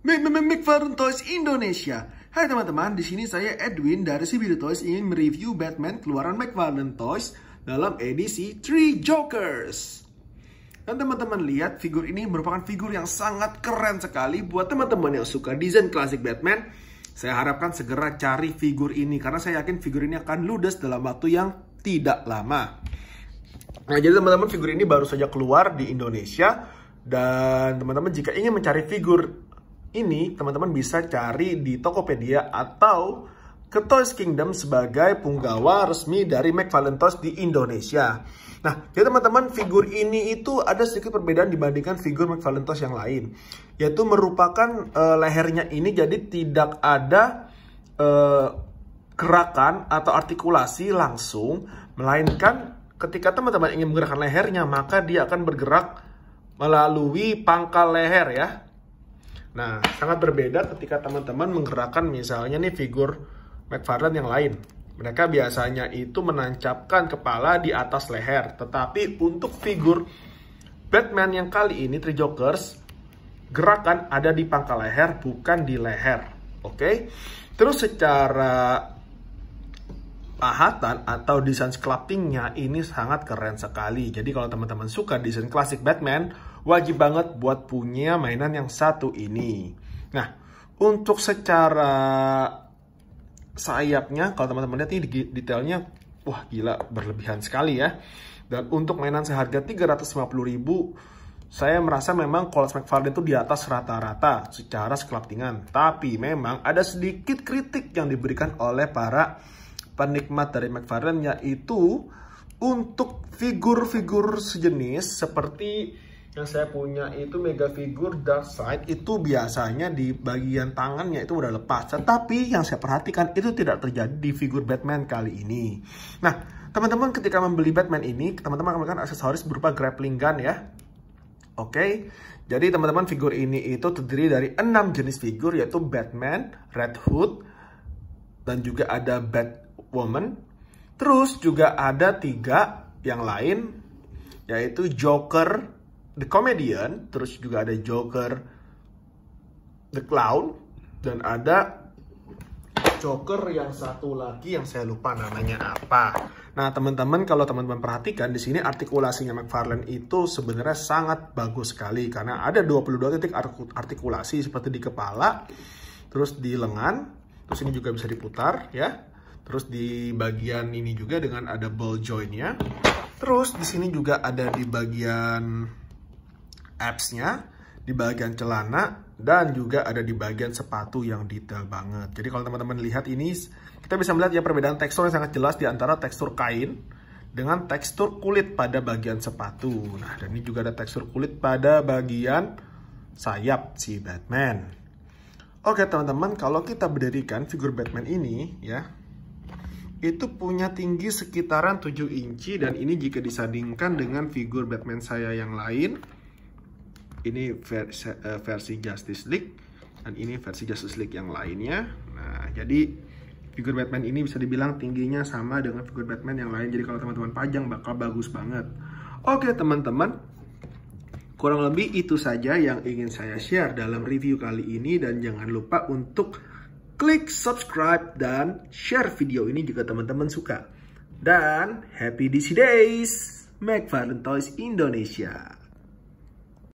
Make, Toys Indonesia. Hai teman-teman, di sini saya Edwin dari Sibiru Toys ingin mereview Batman keluaran McFarlane Toys dalam edisi Three Jokers. Dan teman-teman lihat figur ini merupakan figur yang sangat keren sekali buat teman-teman yang suka desain klasik Batman. Saya harapkan segera cari figur ini karena saya yakin figur ini akan ludes dalam waktu yang tidak lama. Nah, jadi teman-teman figur ini baru saja keluar di Indonesia dan teman-teman jika ingin mencari figur ini teman-teman bisa cari di Tokopedia atau ke Toys Kingdom sebagai punggawa resmi dari McFarlane Toys di Indonesia. Nah, jadi teman-teman, figur ini itu ada sedikit perbedaan dibandingkan figur McFarlane Toys yang lain. Yaitu merupakan e, lehernya ini jadi tidak ada kerakan eh, gerakan atau artikulasi langsung, melainkan ketika teman-teman ingin menggerakkan lehernya, maka dia akan bergerak melalui pangkal leher ya. Nah, sangat berbeda ketika teman-teman menggerakkan misalnya nih figur McFarland yang lain. Mereka biasanya itu menancapkan kepala di atas leher. Tetapi untuk figur Batman yang kali ini, Three Jokers, gerakan ada di pangkal leher, bukan di leher. Oke? Okay? Terus secara pahatan atau desain sculptingnya ini sangat keren sekali. Jadi kalau teman-teman suka desain klasik Batman, wajib banget buat punya mainan yang satu ini. Nah, untuk secara sayapnya, kalau teman-teman lihat ini detailnya, wah gila, berlebihan sekali ya. Dan untuk mainan seharga ribu, saya merasa memang Colt McFarlane itu di atas rata-rata secara sekelaptingan. Tapi memang ada sedikit kritik yang diberikan oleh para penikmat dari McFarlane yaitu untuk figur-figur sejenis seperti yang saya punya itu mega figur dark side itu biasanya di bagian tangannya itu udah lepas tetapi yang saya perhatikan itu tidak terjadi di figur Batman kali ini nah teman-teman ketika membeli Batman ini teman-teman akan mendapatkan aksesoris berupa grappling gun ya Oke, okay? jadi teman-teman figur ini itu terdiri dari enam jenis figur yaitu Batman, Red Hood, dan juga ada Batwoman. Terus juga ada tiga yang lain yaitu Joker, The Comedian, terus juga ada Joker The Clown dan ada Joker yang satu lagi yang saya lupa namanya apa. Nah, teman-teman kalau teman-teman perhatikan di sini artikulasinya McFarlane itu sebenarnya sangat bagus sekali karena ada 22 titik artikulasi seperti di kepala, terus di lengan, terus ini juga bisa diputar ya. Terus di bagian ini juga dengan ada ball jointnya. Terus di sini juga ada di bagian appsnya di bagian celana dan juga ada di bagian sepatu yang detail banget. Jadi kalau teman-teman lihat ini, kita bisa melihat ya perbedaan tekstur yang sangat jelas di antara tekstur kain dengan tekstur kulit pada bagian sepatu. Nah, dan ini juga ada tekstur kulit pada bagian sayap si Batman. Oke teman-teman, kalau kita berdirikan figur Batman ini ya, itu punya tinggi sekitaran 7 inci dan ini jika disandingkan dengan figur Batman saya yang lain, ini eh, versi, Justice League dan ini versi Justice League yang lainnya. Nah, jadi figur Batman ini bisa dibilang tingginya sama dengan figur Batman yang lain. Jadi kalau teman-teman pajang bakal bagus banget. Oke, teman-teman. Kurang lebih itu saja yang ingin saya share dalam review kali ini dan jangan lupa untuk klik subscribe dan share video ini jika teman-teman suka. Dan happy DC Days! Make Toys Indonesia!